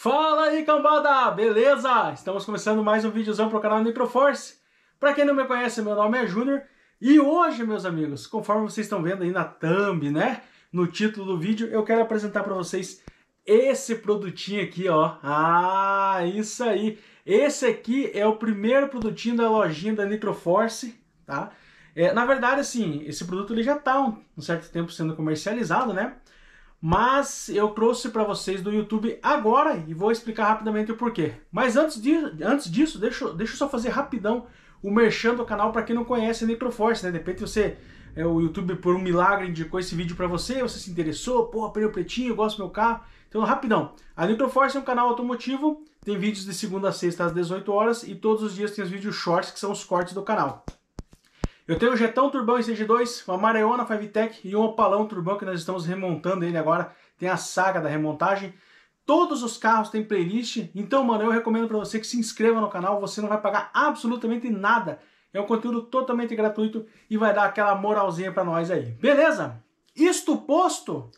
Fala aí, cambada! Beleza? Estamos começando mais um videozão pro canal Microforce. Para quem não me conhece, meu nome é Júnior e hoje, meus amigos, conforme vocês estão vendo aí na thumb, né, no título do vídeo, eu quero apresentar para vocês esse produtinho aqui, ó. Ah, isso aí. Esse aqui é o primeiro produtinho da lojinha da Force, tá? É, na verdade, assim, esse produto ele já tá um certo tempo sendo comercializado, né? mas eu trouxe para vocês do YouTube agora e vou explicar rapidamente o porquê. Mas antes, de, antes disso, deixa, deixa eu só fazer rapidão o merchan do canal para quem não conhece Nitroforce, né? De repente você, é, o YouTube por um milagre indicou esse vídeo para você, você se interessou, pô, pneu pretinho, gosto do meu carro. Então, rapidão. A Nitroforce é um canal automotivo, tem vídeos de segunda a sexta às 18 horas e todos os dias tem os vídeos shorts que são os cortes do canal. Eu tenho um Jetão Turbão Stage 2 uma Mareona Tech e um Opalão Turbão que nós estamos remontando ele agora. Tem a saga da remontagem. Todos os carros têm playlist. Então, mano, eu recomendo para você que se inscreva no canal. Você não vai pagar absolutamente nada. É um conteúdo totalmente gratuito e vai dar aquela moralzinha para nós aí. Beleza? Isto posto...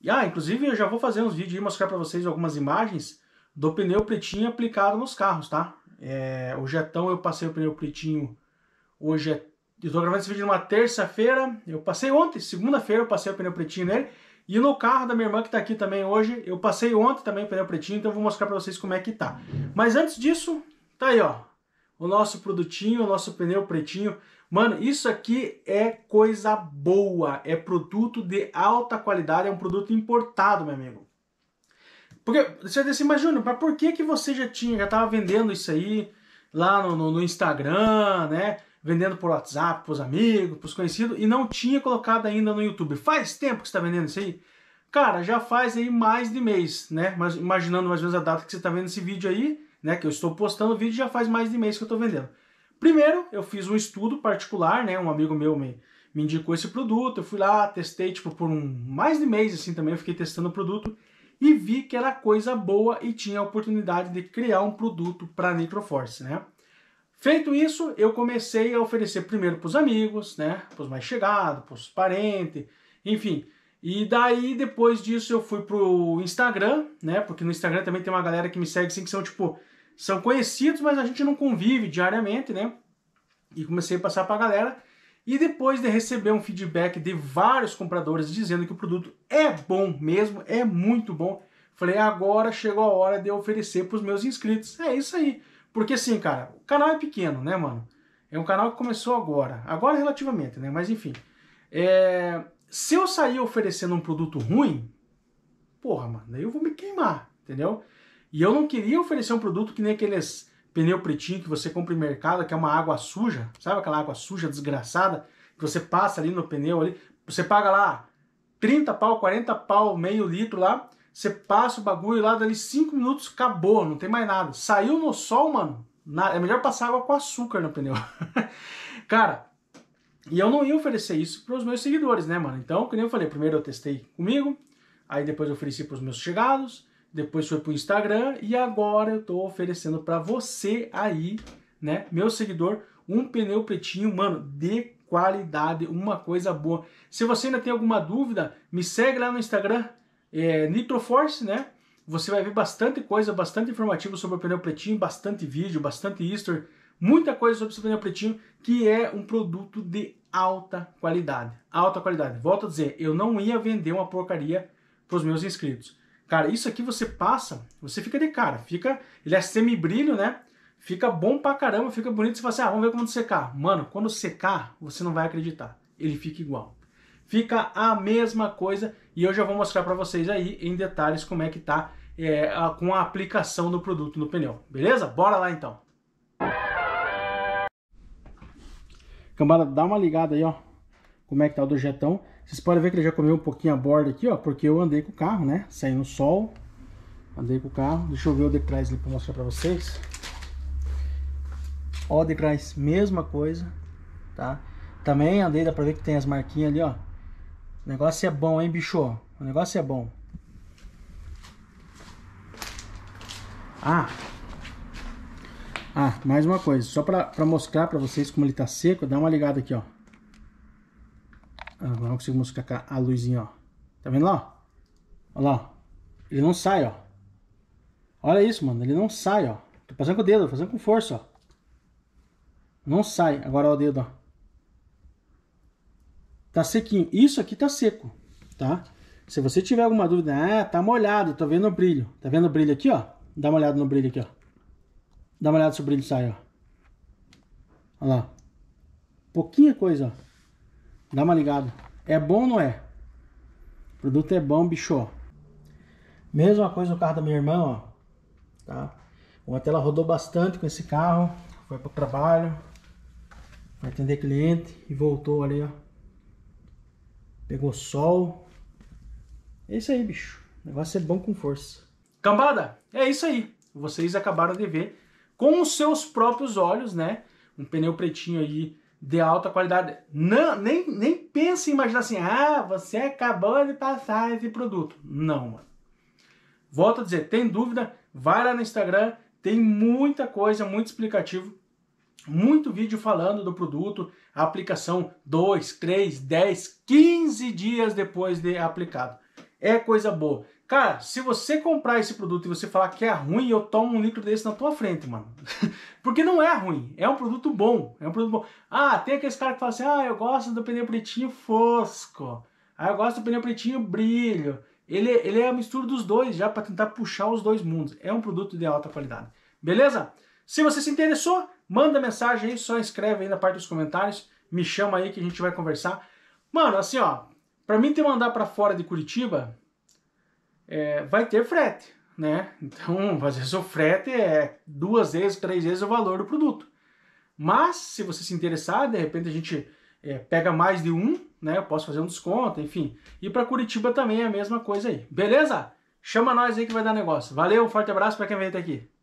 E, ah, inclusive eu já vou fazer uns vídeos e mostrar para vocês algumas imagens do pneu pretinho aplicado nos carros, tá? É, o Jetão eu passei o pneu pretinho, o Jetão é eu tô gravando esse vídeo numa terça-feira. Eu passei ontem, segunda-feira, eu passei o pneu pretinho nele. E no carro da minha irmã que tá aqui também hoje, eu passei ontem também o pneu pretinho, então eu vou mostrar pra vocês como é que tá. Mas antes disso, tá aí, ó. O nosso produtinho, o nosso pneu pretinho. Mano, isso aqui é coisa boa. É produto de alta qualidade, é um produto importado, meu amigo. Porque você vai dizer assim, mas Júnior, mas por que, que você já tinha, já tava vendendo isso aí lá no, no, no Instagram, né? vendendo por WhatsApp, pros amigos, pros conhecidos, e não tinha colocado ainda no YouTube. Faz tempo que você tá vendendo isso aí? Cara, já faz aí mais de mês, né? Mas imaginando mais ou menos a data que você tá vendo esse vídeo aí, né? Que eu estou postando o vídeo já faz mais de mês que eu tô vendendo. Primeiro, eu fiz um estudo particular, né? Um amigo meu me, me indicou esse produto, eu fui lá, testei, tipo, por um mais de mês, assim, também eu fiquei testando o produto e vi que era coisa boa e tinha a oportunidade de criar um produto para Nitroforce, né? Feito isso, eu comecei a oferecer primeiro para os amigos, né? Para os mais chegados, para os parentes, enfim. E daí, depois disso, eu fui pro Instagram, né? Porque no Instagram também tem uma galera que me segue assim, que são, tipo, são conhecidos, mas a gente não convive diariamente, né? E comecei a passar para a galera. E depois de receber um feedback de vários compradores dizendo que o produto é bom mesmo, é muito bom, falei, agora chegou a hora de oferecer para os meus inscritos. É isso aí. Porque assim, cara, o canal é pequeno, né, mano? É um canal que começou agora. Agora relativamente, né? Mas enfim. É... Se eu sair oferecendo um produto ruim, porra, mano, daí eu vou me queimar, entendeu? E eu não queria oferecer um produto que nem aqueles pneu pretinho que você compra em mercado, que é uma água suja, sabe aquela água suja, desgraçada, que você passa ali no pneu ali, você paga lá 30 pau, 40 pau, meio litro lá, você passa o bagulho lá, dali cinco minutos, acabou, não tem mais nada. Saiu no sol, mano, na, é melhor passar água com açúcar no pneu. Cara, e eu não ia oferecer isso para os meus seguidores, né, mano? Então, como eu falei, primeiro eu testei comigo, aí depois eu ofereci para os meus chegados, depois foi para o Instagram e agora eu estou oferecendo para você aí, né, meu seguidor, um pneu pretinho, mano, de qualidade, uma coisa boa. Se você ainda tem alguma dúvida, me segue lá no Instagram, é, Nitroforce, né? Você vai ver bastante coisa, bastante informativo sobre o pneu pretinho, bastante vídeo, bastante history, muita coisa sobre esse pneu pretinho, que é um produto de alta qualidade. Alta qualidade. Volto a dizer, eu não ia vender uma porcaria para os meus inscritos. Cara, isso aqui você passa, você fica de cara, fica, ele é semi-brilho, né? Fica bom pra caramba, fica bonito, você fala assim, ah, vamos ver quando secar. Mano, quando secar, você não vai acreditar, ele fica igual fica a mesma coisa e eu já vou mostrar para vocês aí em detalhes como é que tá é, a, com a aplicação do produto no pneu, beleza? Bora lá então! Cambada, dá uma ligada aí, ó, como é que tá o do jetão. Vocês podem ver que ele já comeu um pouquinho a borda aqui, ó, porque eu andei com o carro, né, saí no sol, andei com o carro. Deixa eu ver o de trás ali pra mostrar pra vocês. Ó, de trás, mesma coisa, tá? Também andei, dá pra ver que tem as marquinhas ali, ó. O negócio é bom, hein, bicho? O negócio é bom. Ah! Ah, mais uma coisa. Só pra, pra mostrar pra vocês como ele tá seco, dá uma ligada aqui, ó. Ah, agora não consigo mostrar a luzinha, ó. Tá vendo lá? Olha lá. Ele não sai, ó. Olha isso, mano. Ele não sai, ó. Tô fazendo com o dedo, tô fazendo com força, ó. Não sai. Agora ó, o dedo, ó. Tá sequinho. Isso aqui tá seco, tá? Se você tiver alguma dúvida, ah, tá molhado, tô vendo o brilho. Tá vendo o brilho aqui, ó? Dá uma olhada no brilho aqui, ó. Dá uma olhada se o brilho sai, ó. Olha lá. Pouquinha coisa, ó. Dá uma ligada. É bom ou não é? O produto é bom, bicho. Mesma coisa no carro da minha irmã, ó. Tá? Ontem ela rodou bastante com esse carro. Foi pro trabalho. Foi atender cliente. E voltou ali, ó. Pegou sol. É isso aí, bicho. O negócio é bom com força. Cambada, é isso aí. Vocês acabaram de ver com os seus próprios olhos, né? Um pneu pretinho aí de alta qualidade. Não, nem, nem pense em imaginar assim, ah, você acabou de passar esse produto. Não, mano. Volto a dizer, tem dúvida? Vai lá no Instagram, tem muita coisa, muito explicativo muito vídeo falando do produto, a aplicação 2, 3, 10, 15 dias depois de aplicado. É coisa boa. Cara, se você comprar esse produto e você falar que é ruim, eu tomo um litro desse na tua frente, mano. Porque não é ruim, é um produto bom, é um produto bom. Ah, tem aqueles caras que falam assim, ah, eu gosto do pneu pretinho fosco, ah, eu gosto do pneu pretinho brilho. Ele, ele é a mistura dos dois já para tentar puxar os dois mundos. É um produto de alta qualidade. Beleza? Se você se interessou, Manda mensagem aí, só escreve aí na parte dos comentários. Me chama aí que a gente vai conversar. Mano, assim, ó. Pra mim te mandar para fora de Curitiba, é, vai ter frete, né? Então, às vezes o frete é duas vezes, três vezes o valor do produto. Mas, se você se interessar, de repente a gente é, pega mais de um, né? Eu posso fazer um desconto, enfim. E para Curitiba também é a mesma coisa aí. Beleza? Chama nós aí que vai dar negócio. Valeu, forte abraço para quem veio até aqui.